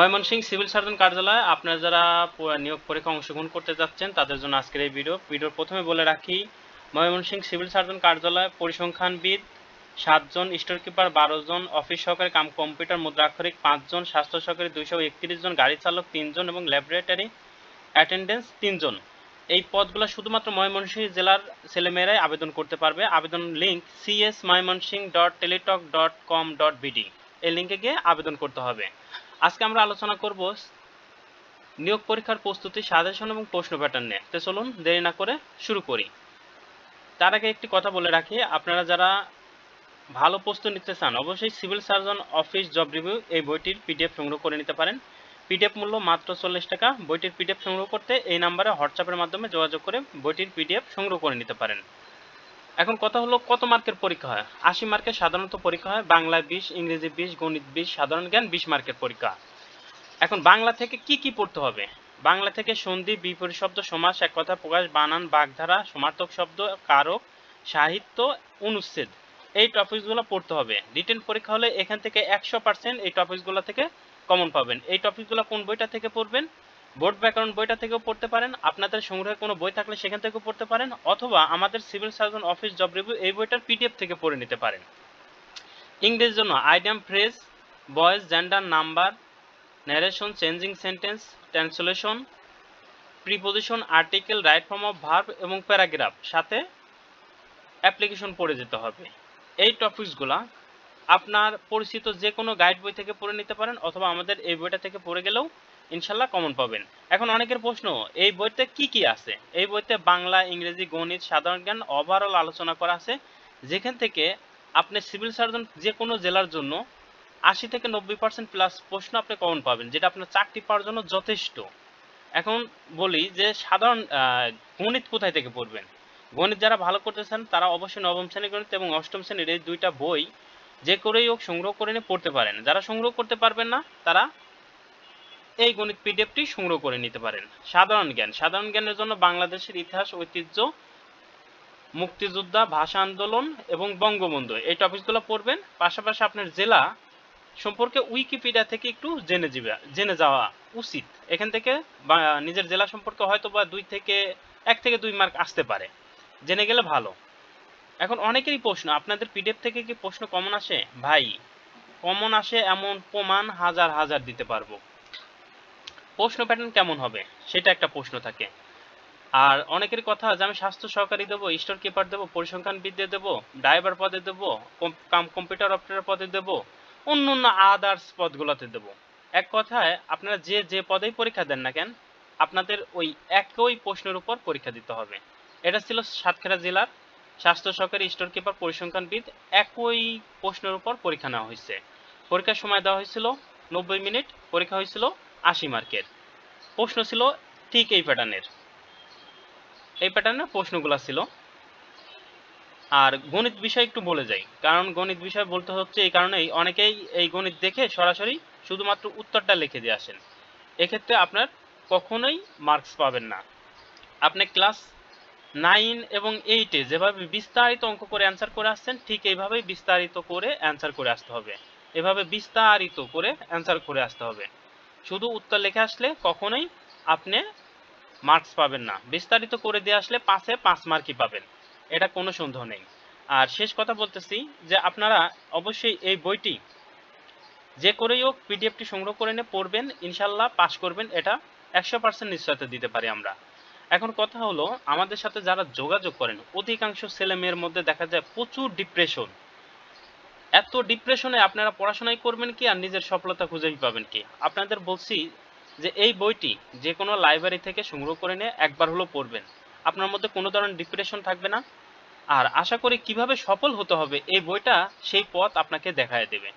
Mymensingh civil surgeon কার্যালয়ে আপনারা যারা নিয়োগ পরীক্ষা অংশগ্রহণ করতে যাচ্ছেন তাদের জন্য আজকের এই ভিডিও ভিডিওর প্রথমে বলে রাখি ময়মনসিংহ সিভিল সার্জন কার্যালয়ে পরিসংখ্যানবিদ সাতজন স্টোর কিপার বারো জন অফিস সহকারে কাম কম্পিউটার মুদ্রাক্ষরিক পাঁচজন স্বাস্থ্য সহকারে দুইশো একত্রিশ জন গাড়ি চালক তিনজন এবং ল্যাবরেটারি অ্যাটেন্ডেন্স তিনজন এই পদগুলো শুধুমাত্র ময়মনসিংহ জেলার ছেলেমেয়েরাই আবেদন করতে পারবে আবেদন link CS Mymensingh dot Teletalk dot com dot BD এই লিঙ্কে গিয়ে আবেদন করতে হবে আজকে আমরা আলোচনা করব নিয়োগ পরীক্ষার প্রস্তুতি সাজেশন এবং প্রশ্ন প্যাটার্ন নিয়ে তো চলুন দেরি না করে শুরু করি তার আগে একটি কথা বলে রাখি আপনারা যারা ভালো প্রস্তুত নিতে চান অবশ্যই civil surgeon office job review এই বইটির পিডিএফ সংগ্রহ করে নিতে পারেন পিডিএফ মূল্য মাত্র চল্লিশ টাকা বইটির পিডিএফ সংগ্রহ করতে এই নাম্বারে হোয়াটসঅ্যাপের মাধ্যমে যোগাযোগ করে বইটির পিডিএফ সংগ্রহ করে নিতে পারেন এখন কথা হলো কত মার্কের পরীক্ষা হয় আশি মার্কের সাধারণত পরীক্ষা হয় বাংলা বিশ ইংরেজি বিশ গণিত বিশ সাধারণ জ্ঞান বিশ মার্কের পরীক্ষা এখন বাংলা থেকে কি কি পড়তে হবে বাংলা থেকে সন্ধি বিপরীত শব্দ সমাস এক কথা প্রকাশ বানান বাগধারা সমার্থক শব্দ কারক সাহিত্য অনুচ্ছেদ এই টপিকসগুলো পড়তে হবে রিটেন পরীক্ষা হলে এখান থেকে একশো পার্সেন্ট এই টপিকসগুলো থেকে কমন পাবেন এই টপিকগুলো কোন বইটা থেকে পড়বেন বোর্ড ব্যাকরণ বইটা থেকেও পড়তে পারেন আপনাদের সংগ্রহে কোনো বই থাকলে সেখান থেকেও পড়তে পারেন অথবা আমাদের civil surgeon office job review এই বইটার পিডিএফ থেকে পড়ে নিতে পারেন ইংরেজির জন্য idiom phrase voice gender number narration changing sentence translation preposition article right form of verb এবং প্যারাগ্রাফ সাথে অ্যাপ্লিকেশন পড়ে যেতে হবে এই টপিকসগুলা আপনার পরিচিত যে কোনো গাইড বই থেকে পড়ে নিতে পারেন অথবা আমাদের এই বইটা থেকে পড়ে গেলেও ইনশাল্লাহ কমন পাবেন এখন অনেকের প্রশ্ন এই বইতে কি কি আছে এই বইতে বাংলা ইংরেজি গণিত সাধারণ জ্ঞান ওভারঅল আলোচনা করা আছে যেখান থেকে আপনি সিভিল সার্জন যে কোনো জেলার জন্য আশি থেকে নব্বই পার্সেন্ট প্লাস প্রশ্ন আপনি কমন পাবেন যেটা আপনার চাকরি পাওয়ার জন্য যথেষ্ট এখন বলি যে সাধারণ গণিত কোথায় থেকে পড়বেন গণিত যারা ভালো করতেছেন তারা অবশ্যই নবম শ্রেণী গণিত এবং অষ্টম শ্রেণীর এই দুইটা বই যে করেই হোক সংগ্রহ করে নিয়ে পড়তে পারেন যারা সংগ্রহ করতে পারবেন না তারা এই গণিত পিডিএফটি সংগ্রহ করে নিতে পারেন সাধারণ জ্ঞান সাধারণ জ্ঞানের জন্য বাংলাদেশের ইতিহাস ঐতিহ্য মুক্তিযোদ্ধা ভাষা আন্দোলন এবং বঙ্গবন্ধু এই টপিকগুলো পড়বেন পাশাপাশি আপনার জেলা সম্পর্কে উইকিপিডিয়া থেকে একটু জেনে যাবে জেনে যাওয়া উচিত এখান থেকে নিজের জেলা সম্পর্কে হয়তো বা দুই থেকে এক থেকে দুই মার্ক আসতে পারে জেনে গেলে ভালো এখন অনেকেরই প্রশ্ন আপনাদের পিডিএফ থেকে কি প্রশ্ন কমন আসে ভাই কমন আসে এমন প্রমাণ হাজার হাজার দিতে পারবো প্রশ্ন প্যাটার্ন কেমন হবে সেটা একটা প্রশ্ন থাকে আর অনেকের কথা যে আমি স্বাস্থ্য সহকারী দেবো স্টোর কিপার দেবো পরিসংখ্যান বিদ্যে দেবো ড্রাইভার পদে দেবো কম্পিউটার অপারেটার পদে দেবো অন্য অন্য আদার্স পদগুলোতে দেবো এক কথায় আপনারা যে যে পদেই পরীক্ষা দেন না কেন আপনাদের ওই একই প্রশ্নের উপর পরীক্ষা দিতে হবে এটা ছিল সাতক্ষীরা জেলার স্বাস্থ্য সহকারী স্টোর কিপার পরিসংখ্যানবিদ একই প্রশ্নের উপর পরীক্ষা নেওয়া হয়েছে পরীক্ষার সময় দেওয়া হয়েছিল নব্বই মিনিট পরীক্ষা হয়েছিল আশি মার্কের প্রশ্ন ছিল ঠিক এই প্যাটার্নের এই প্যাটার্নের প্রশ্নগুলো ছিল আর গণিত বিষয় একটু বলে যাই কারণ গণিত বিষয় বলতে হচ্ছে এই কারণেই অনেকেই এই গণিত দেখে সরাসরি শুধুমাত্র উত্তরটা লিখে দিয়ে আসেন এক্ষেত্রে আপনার কখনোই মার্কস পাবেন না আপনি ক্লাস নাইন এবং এইটে যেভাবে বিস্তারিত অঙ্ক করে অ্যান্সার করে আসছেন ঠিক এইভাবেই বিস্তারিত করে অ্যান্সার করে আসতে হবে এভাবে বিস্তারিত করে অ্যান্সার করে আসতে হবে শুধু উত্তর লিখে আসলে কখনোই আপনি মার্কস পাবেন না বিস্তারিত করে দিয়ে আসলে পাশে পাঁচ মার্কই পাবেন এটা কোনো সন্দেহ নেই আর শেষ কথা বলতেছি যে আপনারা অবশ্যই এই বইটি যে করেই হোক পিডিএফটি সংগ্রহ করে নিয়ে পড়বেন ইনশাল্লাহ পাশ করবেন এটা একশো পার্সেন্ট নিশ্চয়তা দিতে পারি আমরা এখন কথা হলো আমাদের সাথে যারা যোগাযোগ করেন অধিকাংশ ছেলে মেয়ের মধ্যে দেখা যায় প্রচুর ডিপ্রেশন এত ডিপ্রেশনে আপনারা পড়াশোনাই করবেন কি আর নিজের সফলতা খুঁজেই পাবেন কি আপনাদের বলছি যে এই বইটি যে কোনো লাইব্রেরি থেকে সংগ্রহ করে নিয়ে একবার হলো পড়বেন আপনার মধ্যে কোনো ধরনের ডিপ্রেশন থাকবে না আর আশা করি কিভাবে সফল হতে হবে এই বইটা সেই পথ আপনাকে দেখায় দেবে